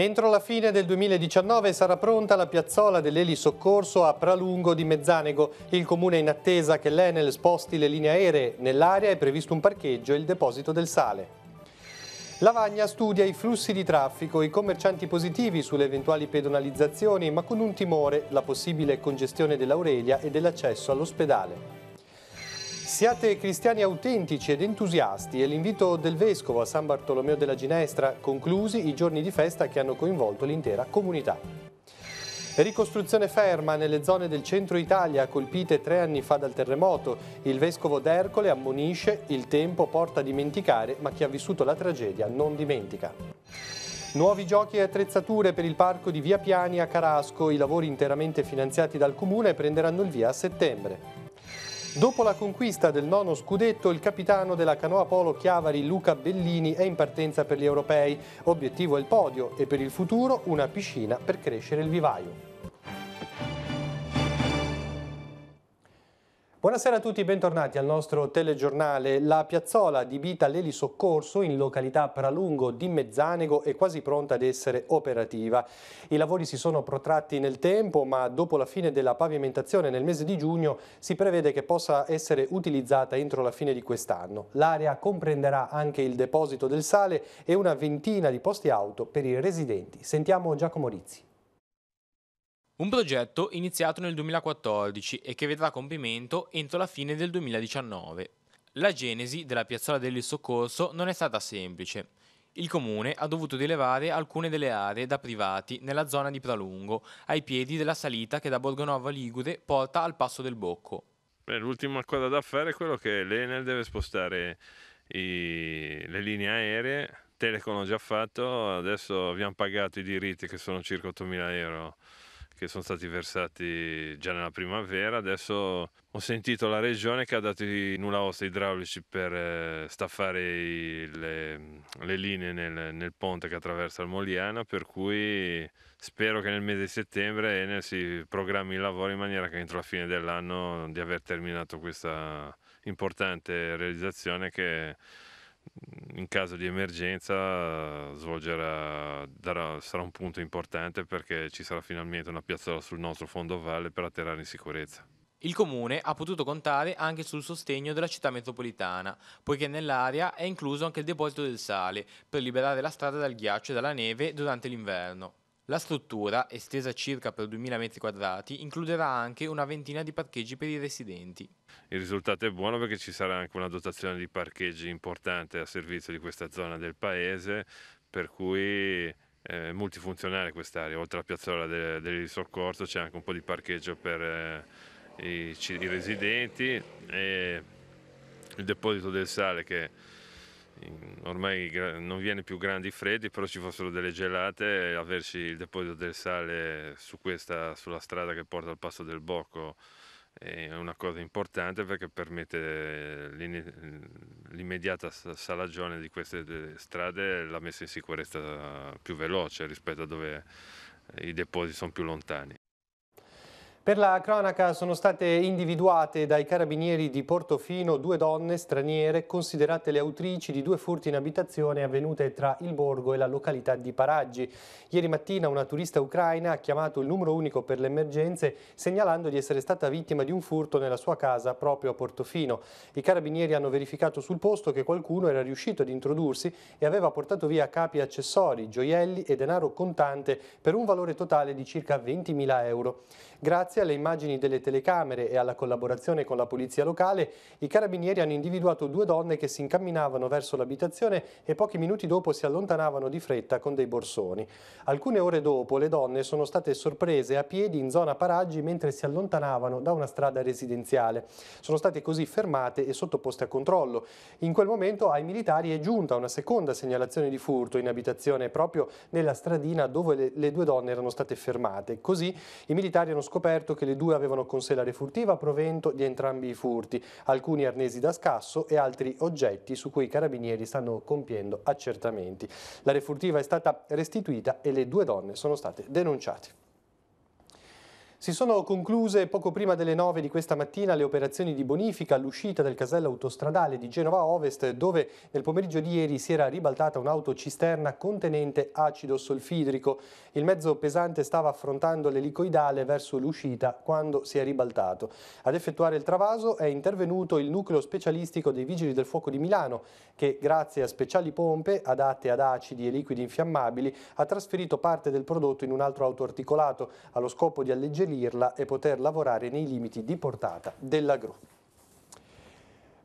Entro la fine del 2019 sarà pronta la piazzola dell'Eli Soccorso a Pralungo di Mezzanego. Il comune è in attesa che l'Enel sposti le linee aeree. Nell'area è previsto un parcheggio e il deposito del sale. Lavagna studia i flussi di traffico, i commercianti positivi sulle eventuali pedonalizzazioni, ma con un timore, la possibile congestione dell'Aurelia e dell'accesso all'ospedale. Siate cristiani autentici ed entusiasti è l'invito del Vescovo a San Bartolomeo della Ginestra, conclusi i giorni di festa che hanno coinvolto l'intera comunità. Ricostruzione ferma nelle zone del centro Italia colpite tre anni fa dal terremoto. Il Vescovo d'Ercole ammonisce, il tempo porta a dimenticare, ma chi ha vissuto la tragedia non dimentica. Nuovi giochi e attrezzature per il parco di Via Piani a Carasco, i lavori interamente finanziati dal Comune prenderanno il via a settembre. Dopo la conquista del nono scudetto, il capitano della canoa polo Chiavari Luca Bellini è in partenza per gli europei. Obiettivo è il podio e per il futuro una piscina per crescere il vivaio. Buonasera a tutti, bentornati al nostro telegiornale. La piazzola di Vita Leli Soccorso in località Pralungo di Mezzanego è quasi pronta ad essere operativa. I lavori si sono protratti nel tempo, ma dopo la fine della pavimentazione nel mese di giugno si prevede che possa essere utilizzata entro la fine di quest'anno. L'area comprenderà anche il deposito del sale e una ventina di posti auto per i residenti. Sentiamo Giacomo Rizzi. Un progetto iniziato nel 2014 e che vedrà compimento entro la fine del 2019. La genesi della piazzola del Soccorso non è stata semplice. Il comune ha dovuto rilevare alcune delle aree da privati nella zona di Pralungo, ai piedi della salita che da Borgonova Ligure porta al Passo del Bocco. L'ultima cosa da fare è quello che l'Enel deve spostare i... le linee aeree, Telecom l'ho già fatto, adesso abbiamo pagato i diritti che sono circa 8.000 euro che sono stati versati già nella primavera. Adesso ho sentito la regione che ha dato i nulla osta idraulici per eh, staffare i, le, le, linee nel, nel, ponte che attraversa il Moliana, per cui spero che nel mese di settembre Enel si programmi i lavori in maniera che entro la fine dell'anno di aver terminato questa importante realizzazione che in caso di emergenza svolgerà, darà, sarà un punto importante perché ci sarà finalmente una piazzola sul nostro fondo valle per atterrare in sicurezza. Il comune ha potuto contare anche sul sostegno della città metropolitana, poiché nell'area è incluso anche il deposito del sale per liberare la strada dal ghiaccio e dalla neve durante l'inverno. La struttura, estesa circa per 2000 metri quadrati, includerà anche una ventina di parcheggi per i residenti. Il risultato è buono perché ci sarà anche una dotazione di parcheggi importante a servizio di questa zona del paese, per cui eh, è multifunzionale quest'area. Oltre alla piazzola del, del soccorso c'è anche un po' di parcheggio per eh, i, i residenti e il deposito del sale che è ormai non viene più grandi freddi, però ci fossero delle gelate averci il deposito del sale su questa, sulla strada che porta al passo del Bocco è una cosa importante perché permette eh, mm, l'immediata salagione di queste strade e la messa in sicurezza più veloce rispetto a dove eh, i depositi sono più lontani. Per la cronaca sono state individuate dai carabinieri di Portofino due donne straniere considerate le autrici di due furti in abitazione avvenute tra il borgo e la località di Paraggi. Ieri mattina una turista ucraina ha chiamato il numero unico per le emergenze segnalando di essere stata vittima di un furto nella sua casa proprio a Portofino. I carabinieri hanno verificato sul posto che qualcuno era riuscito ad introdursi e aveva portato via capi accessori, gioielli e denaro contante per un valore totale di circa 20.000 euro. Grazie Grazie alle immagini delle telecamere e alla collaborazione con la polizia locale, i carabinieri hanno individuato due donne che si incamminavano verso l'abitazione e pochi minuti dopo si allontanavano di fretta con dei borsoni. Alcune ore dopo le donne sono state sorprese a piedi in zona paraggi mentre si allontanavano da una strada residenziale. Sono state così fermate e sottoposte a controllo. In quel momento ai militari è giunta una seconda segnalazione di furto in abitazione proprio nella stradina dove le due donne erano state fermate. Così i militari hanno scoperto scoperto che le due avevano con sé la refurtiva provento di entrambi i furti, alcuni arnesi da scasso e altri oggetti su cui i carabinieri stanno compiendo accertamenti. La refurtiva è stata restituita e le due donne sono state denunciate. Si sono concluse poco prima delle 9 di questa mattina le operazioni di bonifica all'uscita del casello autostradale di Genova Ovest dove nel pomeriggio di ieri si era ribaltata un'autocisterna contenente acido solfidrico. Il mezzo pesante stava affrontando l'elicoidale verso l'uscita quando si è ribaltato. Ad effettuare il travaso è intervenuto il nucleo specialistico dei Vigili del Fuoco di Milano che grazie a speciali pompe adatte ad acidi e liquidi infiammabili ha trasferito parte del prodotto in un altro auto articolato allo scopo di alleggerire stabilirla e poter lavorare nei limiti di portata della gru.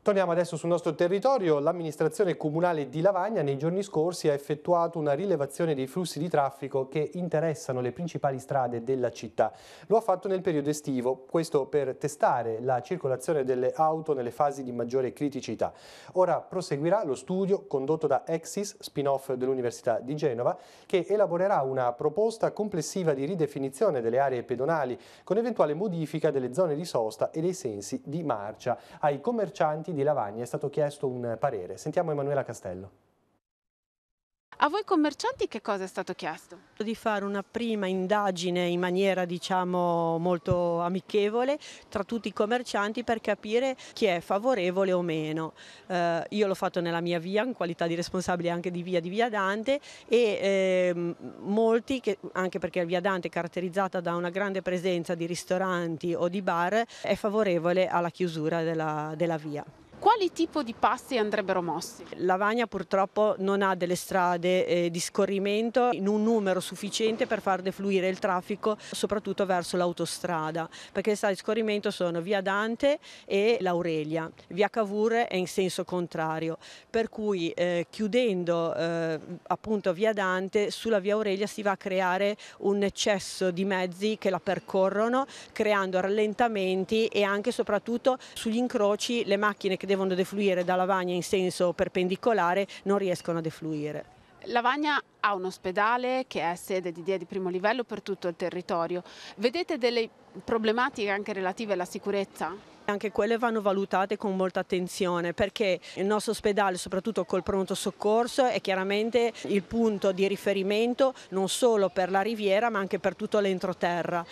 Torniamo adesso sul nostro territorio. L'amministrazione comunale di Lavagna nei giorni scorsi ha effettuato una rilevazione dei flussi di traffico che interessano le principali strade della città. Lo ha fatto nel periodo estivo, questo per testare la circolazione delle auto nelle fasi di maggiore criticità. Ora proseguirà lo studio condotto da Exis, spin-off dell'Università di Genova, che elaborerà una proposta complessiva di ridefinizione delle aree pedonali con eventuale modifica delle zone di sosta e dei sensi di marcia ai commercianti di Lavagna è stato chiesto un parere. Sentiamo Emanuela Castello. A voi commercianti che cosa è stato chiesto? Di fare una prima indagine in maniera diciamo molto amichevole tra tutti i commercianti per capire chi è favorevole o meno. Eh, io l'ho fatto nella mia via in qualità di responsabile anche di via di Via Dante e eh, molti, che, anche perché via Dante è caratterizzata da una grande presenza di ristoranti o di bar, è favorevole alla chiusura della, della via. Quoi? quali tipo di passi andrebbero mossi? Lavagna purtroppo non ha delle strade eh, di scorrimento in un numero sufficiente per far defluire il traffico, soprattutto verso l'autostrada, perché le strade di scorrimento sono via Dante e l'Aurelia, via Cavour è in senso contrario, per cui eh, chiudendo eh, appunto via Dante sulla via Aurelia si va a creare un eccesso di mezzi che la percorrono, creando rallentamenti e anche soprattutto sugli incroci le macchine che devono devono defluire da Lavagna in senso perpendicolare non riescono a defluire. Lavagna ha un ospedale che è sede di DIA di primo livello per tutto il territorio. Vedete delle problematiche anche relative alla sicurezza? Anche quelle vanno valutate con molta attenzione perché il nostro ospedale, soprattutto col pronto soccorso, è chiaramente il punto di riferimento non solo per la riviera ma anche per tutto l'entroterra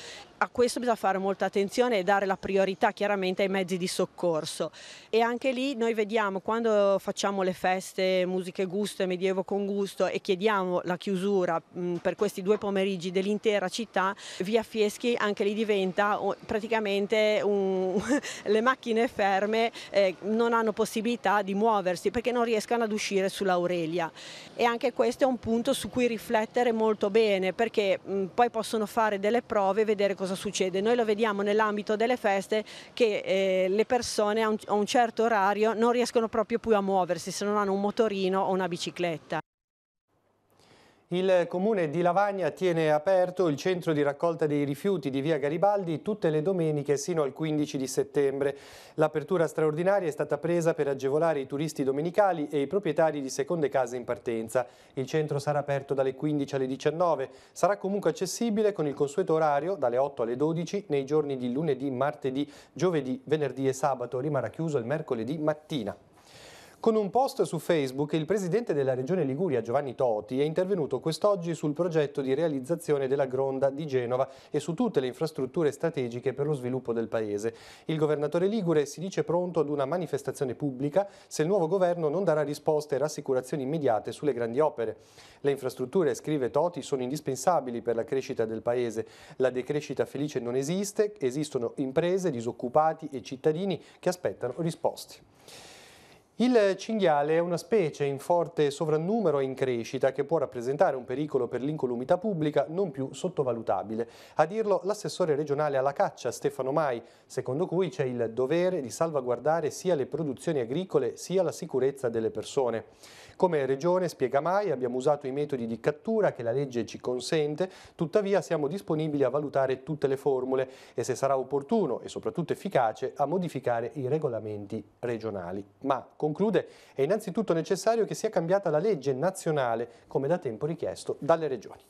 a questo bisogna fare molta attenzione e dare la priorità chiaramente ai mezzi di soccorso e anche lì noi vediamo quando facciamo le feste musiche gusto e medievo con gusto e chiediamo la chiusura mh, per questi due pomeriggi dell'intera città via Fieschi anche lì diventa praticamente un, le macchine ferme eh, non hanno possibilità di muoversi perché non riescono ad uscire sull'Aurelia e anche questo è un punto su cui riflettere molto bene perché mh, poi possono fare delle prove e vedere cosa cosa succede? Noi lo vediamo nell'ambito delle feste che eh, le persone a un, a un certo orario non riescono proprio più a muoversi se non hanno un motorino o una bicicletta. Il comune di Lavagna tiene aperto il centro di raccolta dei rifiuti di via Garibaldi tutte le domeniche sino al 15 di settembre. L'apertura straordinaria è stata presa per agevolare i turisti domenicali e i proprietari di seconde case in partenza. Il centro sarà aperto dalle 15 alle 19. Sarà comunque accessibile con il consueto orario dalle 8 alle 12 nei giorni di lunedì, martedì, giovedì, venerdì e sabato. Rimarrà chiuso il mercoledì mattina. Con un post su Facebook il presidente della regione Liguria Giovanni Toti è intervenuto quest'oggi sul progetto di realizzazione della Gronda di Genova e su tutte le infrastrutture strategiche per lo sviluppo del paese. Il governatore Ligure si dice pronto ad una manifestazione pubblica se il nuovo governo non darà risposte e rassicurazioni immediate sulle grandi opere. Le infrastrutture, scrive Toti, sono indispensabili per la crescita del paese. La decrescita felice non esiste, esistono imprese, disoccupati e cittadini che aspettano risposte. Il cinghiale è una specie in forte sovrannumero e in crescita che può rappresentare un pericolo per l'incolumità pubblica non più sottovalutabile. A dirlo l'assessore regionale alla caccia Stefano Mai, secondo cui c'è il dovere di salvaguardare sia le produzioni agricole sia la sicurezza delle persone. Come regione, spiega Mai, abbiamo usato i metodi di cattura che la legge ci consente, tuttavia siamo disponibili a valutare tutte le formule e se sarà opportuno e soprattutto efficace a modificare i regolamenti regionali. Ma Conclude, è innanzitutto necessario che sia cambiata la legge nazionale, come da tempo richiesto dalle regioni.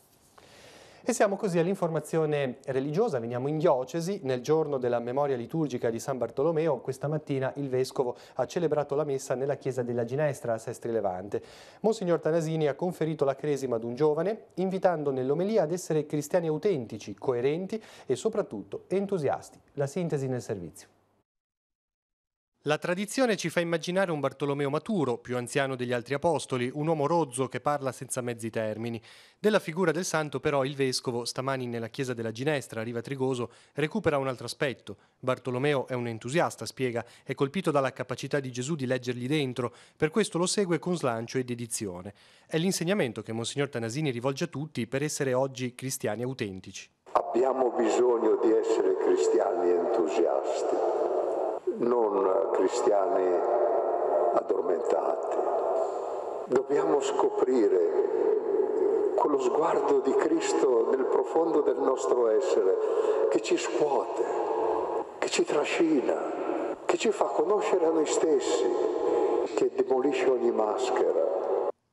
E siamo così all'informazione religiosa, veniamo in diocesi, nel giorno della memoria liturgica di San Bartolomeo, questa mattina il Vescovo ha celebrato la messa nella chiesa della Ginestra a Sestri Levante. Monsignor Tanasini ha conferito la cresima ad un giovane, invitando nell'omelia ad essere cristiani autentici, coerenti e soprattutto entusiasti. La sintesi nel servizio. La tradizione ci fa immaginare un Bartolomeo maturo, più anziano degli altri apostoli, un uomo rozzo che parla senza mezzi termini. Della figura del santo però il vescovo, stamani nella chiesa della Ginestra, a Riva Trigoso, recupera un altro aspetto. Bartolomeo è un entusiasta, spiega, è colpito dalla capacità di Gesù di leggergli dentro, per questo lo segue con slancio e dedizione. È l'insegnamento che Monsignor Tanasini rivolge a tutti per essere oggi cristiani autentici. Abbiamo bisogno di essere cristiani entusiasti non cristiani addormentati. Dobbiamo scoprire quello sguardo di Cristo nel profondo del nostro essere che ci scuote, che ci trascina, che ci fa conoscere a noi stessi, che demolisce ogni maschera.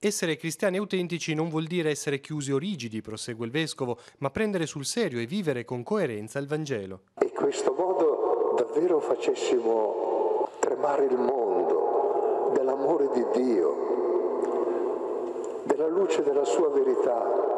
Essere cristiani autentici non vuol dire essere chiusi o rigidi, prosegue il vescovo, ma prendere sul serio e vivere con coerenza il Vangelo. E questo modo davvero facessimo tremare il mondo dell'amore di Dio, della luce della sua verità,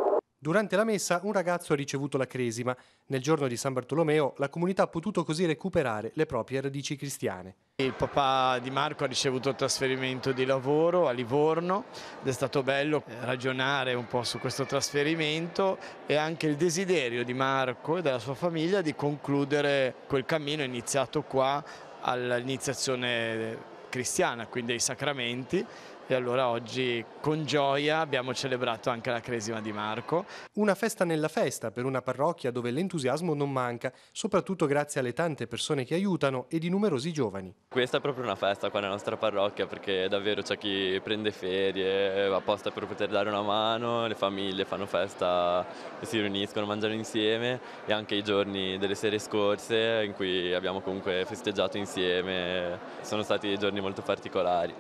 Durante la messa un ragazzo ha ricevuto la cresima. Nel giorno di San Bartolomeo la comunità ha potuto così recuperare le proprie radici cristiane. Il papà di Marco ha ricevuto il trasferimento di lavoro a Livorno ed è stato bello ragionare un po' su questo trasferimento e anche il desiderio di Marco e della sua famiglia di concludere quel cammino iniziato qua all'iniziazione cristiana, quindi ai sacramenti e allora oggi con gioia abbiamo celebrato anche la cresima di Marco. Una festa nella festa per una parrocchia dove l'entusiasmo non manca, soprattutto grazie alle tante persone che aiutano e di numerosi giovani. Questa è proprio una festa qua nella nostra parrocchia perché davvero c'è chi prende ferie apposta per poter dare una mano, le famiglie fanno festa e si riuniscono, mangiano insieme e anche i giorni delle sere scorse in cui abbiamo comunque festeggiato insieme sono stati giorni molto particolari.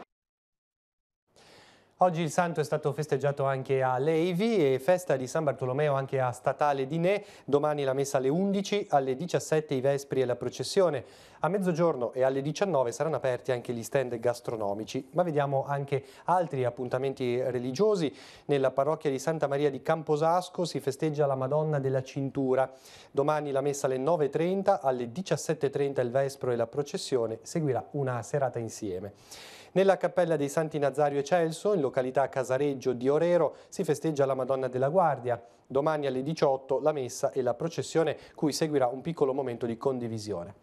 Oggi il santo è stato festeggiato anche a Leivi e festa di San Bartolomeo anche a Statale di Ne. Domani la messa alle 11, alle 17 i vespri e la processione. A mezzogiorno e alle 19 saranno aperti anche gli stand gastronomici, ma vediamo anche altri appuntamenti religiosi. Nella parrocchia di Santa Maria di Camposasco si festeggia la Madonna della Cintura. Domani la messa alle 9.30, alle 17.30 il vespro e la processione, seguirà una serata insieme. Nella cappella dei Santi Nazario e Celso, in località Casareggio di Orero, si festeggia la Madonna della Guardia. Domani alle 18 la messa e la processione, cui seguirà un piccolo momento di condivisione.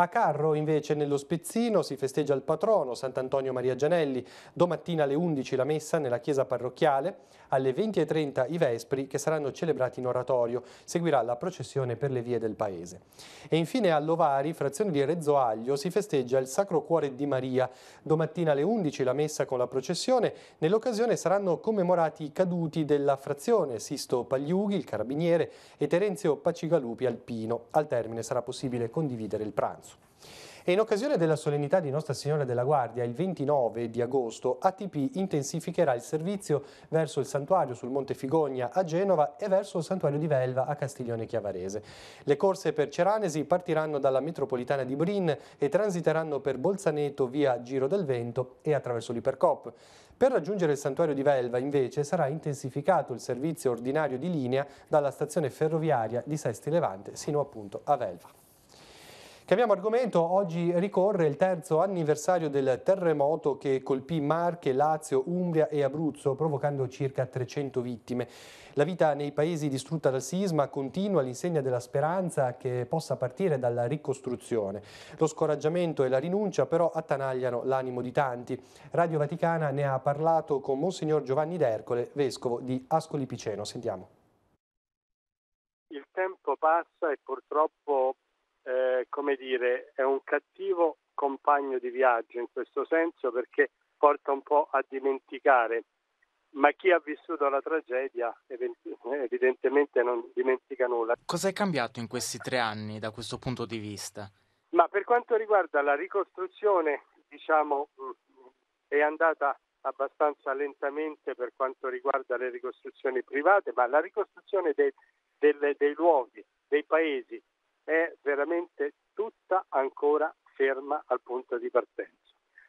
A Carro invece nello Spezzino si festeggia il patrono Sant'Antonio Maria Gianelli, domattina alle 11 la messa nella chiesa parrocchiale, alle 20.30 i Vespri che saranno celebrati in oratorio, seguirà la processione per le vie del paese. E infine a Lovari, frazione di Rezzoaglio, si festeggia il Sacro Cuore di Maria, domattina alle 11 la messa con la processione, nell'occasione saranno commemorati i caduti della frazione Sisto Pagliughi, il carabiniere, e Terenzio Pacigalupi Alpino. Al termine sarà possibile condividere il pranzo. E in occasione della solennità di Nostra Signora della Guardia, il 29 di agosto, ATP intensificherà il servizio verso il santuario sul Monte Figogna a Genova e verso il santuario di Velva a Castiglione Chiavarese. Le corse per Ceranesi partiranno dalla metropolitana di Brin e transiteranno per Bolzaneto via Giro del Vento e attraverso l'Ipercop. Per raggiungere il santuario di Velva, invece, sarà intensificato il servizio ordinario di linea dalla stazione ferroviaria di Sesti Levante sino appunto a Velva. Cambiamo argomento, oggi ricorre il terzo anniversario del terremoto che colpì Marche, Lazio, Umbria e Abruzzo provocando circa 300 vittime. La vita nei paesi distrutta dal sisma continua all'insegna della speranza che possa partire dalla ricostruzione. Lo scoraggiamento e la rinuncia però attanagliano l'animo di tanti. Radio Vaticana ne ha parlato con Monsignor Giovanni D'Ercole, vescovo di Ascoli Piceno. Sentiamo. Il tempo passa e purtroppo eh, come dire, è un cattivo compagno di viaggio in questo senso perché porta un po' a dimenticare, ma chi ha vissuto la tragedia evidentemente non dimentica nulla. Cosa è cambiato in questi tre anni da questo punto di vista? Ma per quanto riguarda la ricostruzione, diciamo, mm, è andata abbastanza lentamente per quanto riguarda le ricostruzioni private, ma la ricostruzione dei, delle, dei luoghi, dei paesi, è veramente tutta ancora ferma al punto di partenza.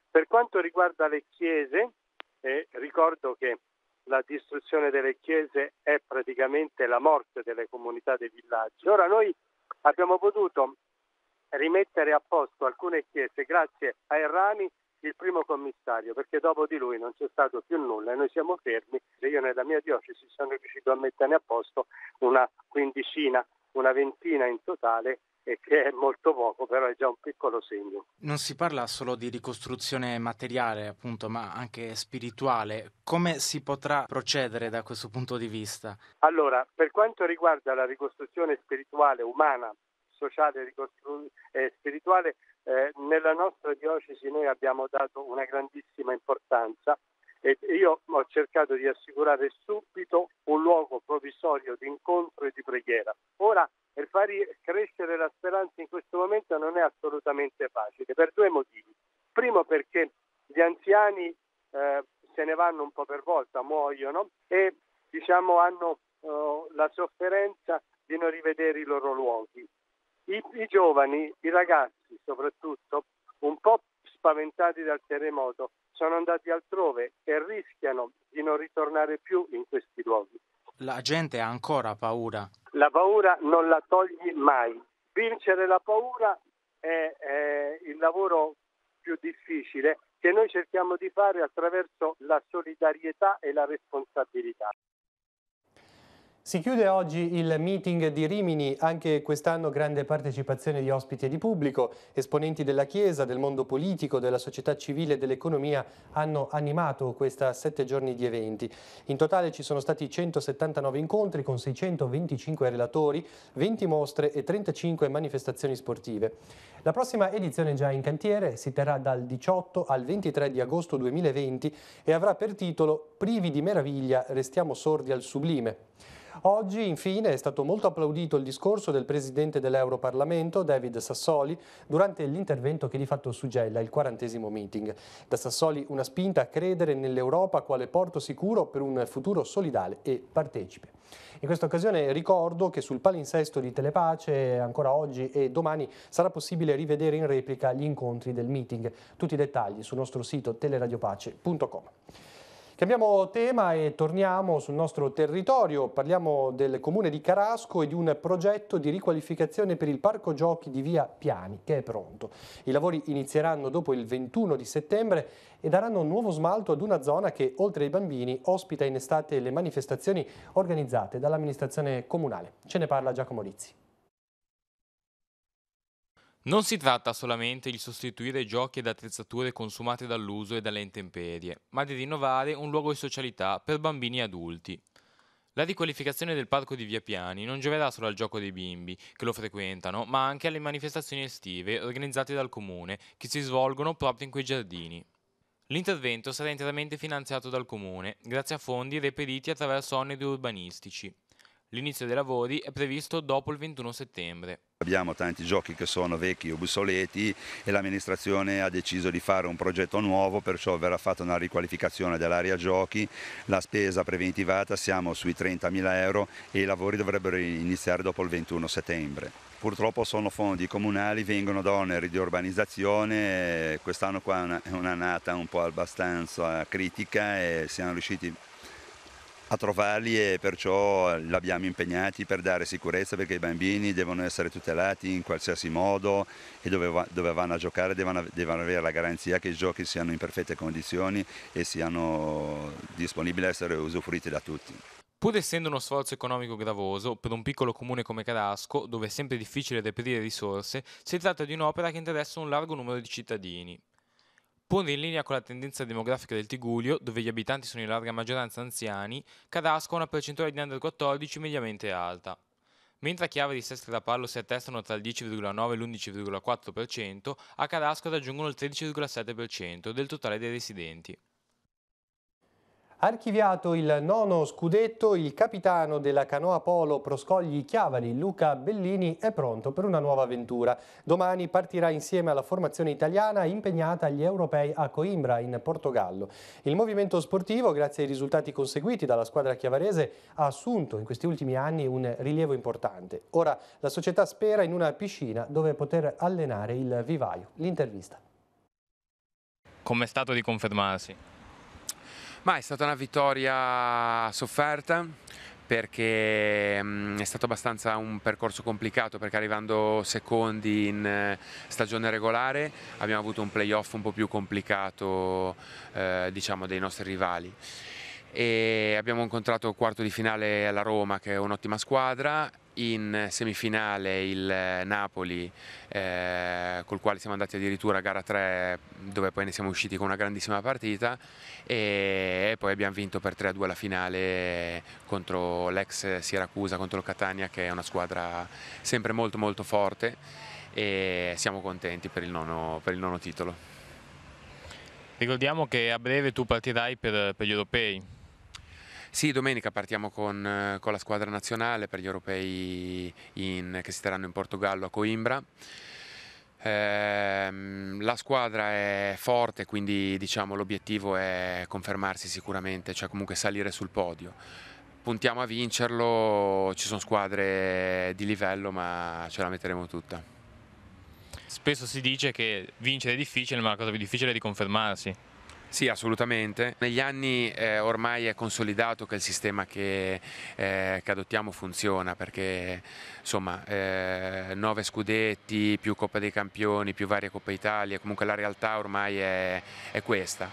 Per quanto riguarda le chiese, eh, ricordo che la distruzione delle chiese è praticamente la morte delle comunità dei villaggi. Ora noi abbiamo potuto rimettere a posto alcune chiese grazie a Errani, il primo commissario, perché dopo di lui non c'è stato più nulla e noi siamo fermi. Io nella mia diocesi sono riuscito a mettere a posto una quindicina una ventina in totale che è molto poco, però è già un piccolo segno. Non si parla solo di ricostruzione materiale, appunto, ma anche spirituale. Come si potrà procedere da questo punto di vista? Allora, per quanto riguarda la ricostruzione spirituale, umana, sociale ricostru- eh, spirituale, eh, nella nostra diocesi noi abbiamo dato una grandissima importanza e io ho cercato di assicurare subito un luogo provvisorio di incontro e di preghiera. Ora, per far crescere la speranza in questo momento non è assolutamente facile, per due motivi. Primo perché gli anziani eh, se ne vanno un po' per volta, muoiono e diciamo, hanno oh, la sofferenza di non rivedere i loro luoghi. I, I, giovani, i ragazzi soprattutto, un po' spaventati dal terremoto, sono andati altrove e rischiano di non ritornare più in questi luoghi. La gente ha ancora paura la paura non la togli mai. Vincere la paura è, è il lavoro più difficile che noi cerchiamo di fare attraverso la solidarietà e la responsabilità. Si chiude oggi il meeting di Rimini, anche quest'anno grande partecipazione di ospiti e di pubblico. Esponenti della Chiesa, del mondo politico, della società civile e dell'economia hanno animato questa sette giorni di eventi. In totale ci sono stati 179 incontri con 625 relatori, 20 mostre e 35 manifestazioni sportive. La prossima edizione già in cantiere si terrà dal 18 al 23 di agosto 2020 e avrà per titolo Privi di meraviglia, restiamo sordi al sublime. Oggi infine è stato molto applaudito il discorso del Presidente dell'Europarlamento, David Sassoli, durante l'intervento che di fatto suggella il quarantesimo meeting. Da Sassoli una spinta a credere nell'Europa quale porto sicuro per un futuro solidale e partecipe. In questa occasione ricordo che sul palinsesto di Telepace ancora oggi e domani sarà possibile rivedere in replica gli incontri del meeting. Tutti i dettagli sul nostro sito teleradiopace.com. Cambiamo tema e torniamo sul nostro territorio. Parliamo del comune di Carasco e di un progetto di riqualificazione per il parco giochi di via Piani, che è pronto. I lavori inizieranno dopo il 21 di settembre e daranno un nuovo smalto ad una zona che, oltre ai bambini, ospita in estate le manifestazioni organizzate dall'amministrazione comunale. Ce ne parla Giacomo Rizzi. Non si tratta solamente di sostituire giochi ed attrezzature consumate dall'uso e dalle intemperie, ma di rinnovare un luogo di socialità per bambini e adulti. La riqualificazione del parco di Via Piani non gioverà solo al gioco dei bimbi che lo frequentano, ma anche alle manifestazioni estive organizzate dal comune che si svolgono proprio in quei giardini. L'intervento sarà interamente finanziato dal comune, grazie a fondi reperiti attraverso oneri urbanistici. L'inizio dei lavori è previsto dopo il 21 settembre. Abbiamo tanti giochi che sono vecchi o obsoleti e l'amministrazione ha deciso di fare un progetto nuovo, perciò verrà fatta una riqualificazione dell'area giochi, la spesa preventivata siamo sui 30.000 euro e i lavori dovrebbero iniziare dopo il 21 settembre. Purtroppo sono fondi comunali, vengono da oneri di urbanizzazione, quest'anno qua è un'annata un po' abbastanza critica e siamo riusciti a trovarli e perciò l'abbiamo impegnati per dare sicurezza perché i bambini devono essere tutelati in qualsiasi modo e dove, dove vanno a giocare devono, devono, avere la garanzia che i giochi siano in perfette condizioni e siano disponibili a essere usufruiti da tutti. Pur essendo uno sforzo economico gravoso, per un piccolo comune come Cadasco, dove è sempre difficile reperire risorse, si tratta di un'opera che interessa un largo numero di cittadini. Pone in linea con la tendenza demografica del Tiguglio, dove gli abitanti sono in larga maggioranza anziani, Cadasco ha una percentuale di under 14 mediamente alta. Mentre a Chiave di Sestri da Pallo si attestano tra il 10,9 e l'11,4%, a Cadasco raggiungono il 13,7% del totale dei residenti. Archiviato il nono scudetto, il capitano della canoa polo Proscogli Chiavari, Luca Bellini, è pronto per una nuova avventura. Domani partirà insieme alla formazione italiana impegnata agli europei a Coimbra, in Portogallo. Il movimento sportivo, grazie ai risultati conseguiti dalla squadra chiavarese, ha assunto in questi ultimi anni un rilievo importante. Ora la società spera in una piscina dove poter allenare il vivaio. L'intervista. Come è stato di confermarsi? Ma è stata una vittoria sofferta, perché mm, è stato abbastanza un percorso complicato perché arrivando secondi in eh, stagione regolare abbiamo avuto un playoff un po' più complicato eh, diciamo, dei nostri rivali. E abbiamo incontrato il quarto di finale alla Roma che è un'ottima squadra in semifinale il eh, Napoli eh, col quale siamo andati addirittura a gara 3 dove poi ne siamo usciti con una grandissima partita e, e poi abbiamo vinto per 3-2 la finale contro l'ex Siracusa, contro il Catania che è una squadra sempre molto molto forte e siamo contenti per il nono, per il nono titolo. Ricordiamo che a breve tu partirai per, per gli europei. Sì, domenica partiamo con, eh, con la squadra nazionale per gli europei in, che si terranno in Portogallo a Coimbra. Eh, la squadra è forte, quindi diciamo, l'obiettivo è confermarsi sicuramente, cioè comunque salire sul podio. Puntiamo a vincerlo, ci sono squadre di livello, ma ce la metteremo tutta. Spesso si dice che vincere è difficile, ma la cosa più difficile è di confermarsi. Sì, assolutamente. Negli anni eh, ormai è consolidato che il sistema che, eh, che adottiamo funziona perché insomma eh, nove scudetti, più Coppa dei Campioni, più varie Coppa Italia, comunque la realtà ormai è, è questa.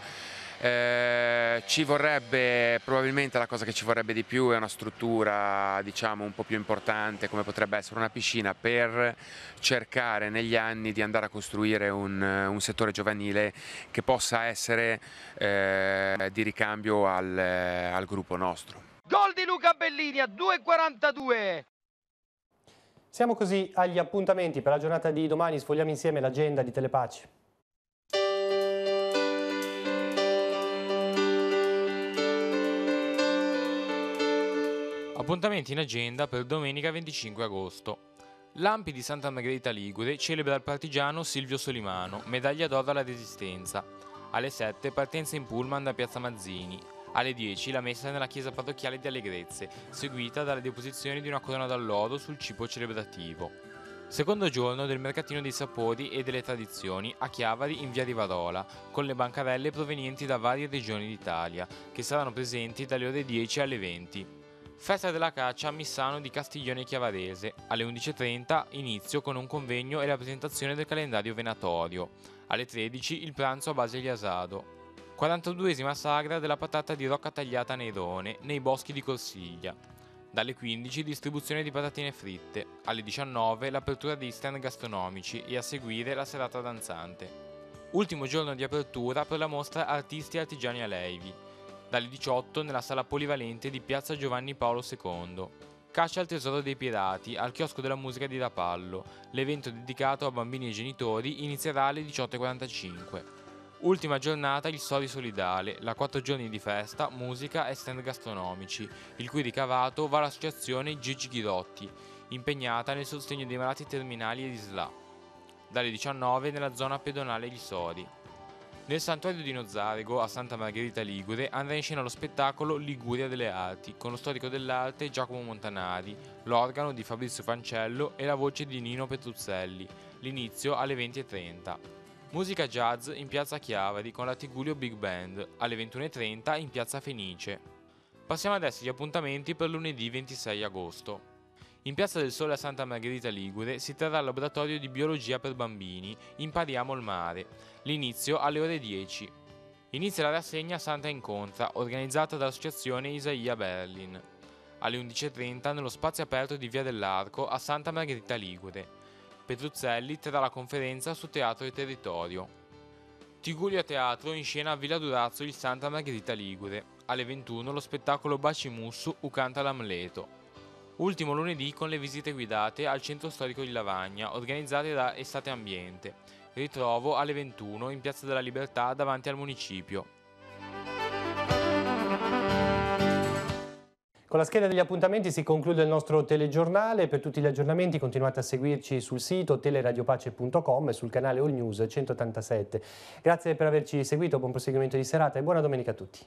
Eh, ci vorrebbe, probabilmente la cosa che ci vorrebbe di più è una struttura diciamo un po' più importante come potrebbe essere una piscina per cercare negli anni di andare a costruire un, un settore giovanile che possa essere eh, di ricambio al, al gruppo nostro. Gol di Luca Bellini a 2.42. Siamo così agli appuntamenti per la giornata di domani, sfogliamo insieme l'agenda di Telepace. Appuntamenti in agenda per domenica 25 agosto. Lampi di Santa Margherita Ligure celebra il partigiano Silvio Solimano, medaglia d'oro alla Resistenza. Alle 7 partenza in pullman da Piazza Mazzini. Alle 10 la messa nella chiesa parrocchiale di Allegrezze, seguita dalla deposizione di una corona d'alloro sul cibo celebrativo. Secondo giorno del mercatino dei sapori e delle tradizioni a Chiavari in via di con le bancarelle provenienti da varie regioni d'Italia, che saranno presenti dalle ore 10 alle 20. Festa della caccia a Missano di Castiglione Chiavadese. Alle 11.30 inizio con un convegno e la presentazione del calendario venatorio. Alle 13 il pranzo a base di asado. 42esima sagra della patata di rocca tagliata a Nerone, nei boschi di Corsiglia. Dalle 15 distribuzione di patatine fritte, alle 19 l'apertura di stand gastronomici e a seguire la serata danzante. Ultimo giorno di apertura per la mostra Artisti e Artigiani Aleivi, dalle 18 nella sala polivalente di Piazza Giovanni Paolo II. Caccia al tesoro dei pirati al chiosco della musica di Rapallo. L'evento dedicato a bambini e genitori inizierà alle 18.45. Ultima giornata il Sori Solidale, la 4 giorni di festa, musica e stand gastronomici, il cui ricavato va all'associazione Gigi Ghirotti, impegnata nel sostegno dei malati terminali e di SLA, dalle 19 nella zona pedonale di Sori. Nel santuario di Nozarego, a Santa Margherita Ligure, andrà in scena lo spettacolo Liguria delle Arti, con lo storico dell'arte Giacomo Montanari, l'organo di Fabrizio Fancello e la voce di Nino Petruzzelli. L'inizio alle 20.30. Musica jazz in piazza Chiavari con la Tigulio Big Band, alle 21.30 in piazza Fenice. Passiamo adesso agli appuntamenti per lunedì 26 agosto. In Piazza del Sole a Santa Margherita Ligure si terrà il laboratorio di biologia per bambini Impariamo il mare. L'inizio alle ore 10. Inizia la rassegna Santa Incontra, organizzata dall'associazione Isaia Berlin. Alle 11.30 nello spazio aperto di Via dell'Arco a Santa Margherita Ligure. Petruzzelli terrà la conferenza su teatro e territorio. Tigurio teatro in scena a Villa Durazzo il Santa Margherita Ligure. Alle 21 lo spettacolo Bacimussu U canta l'Amleto. Ultimo lunedì con le visite guidate al centro storico di Lavagna, organizzate da Estate Ambiente. Ritrovo alle 21 in Piazza della Libertà davanti al municipio. Con la scheda degli appuntamenti si conclude il nostro telegiornale. Per tutti gli aggiornamenti continuate a seguirci sul sito teleradiopace.com e sul canale All News 187. Grazie per averci seguito, buon proseguimento di serata e buona domenica a tutti.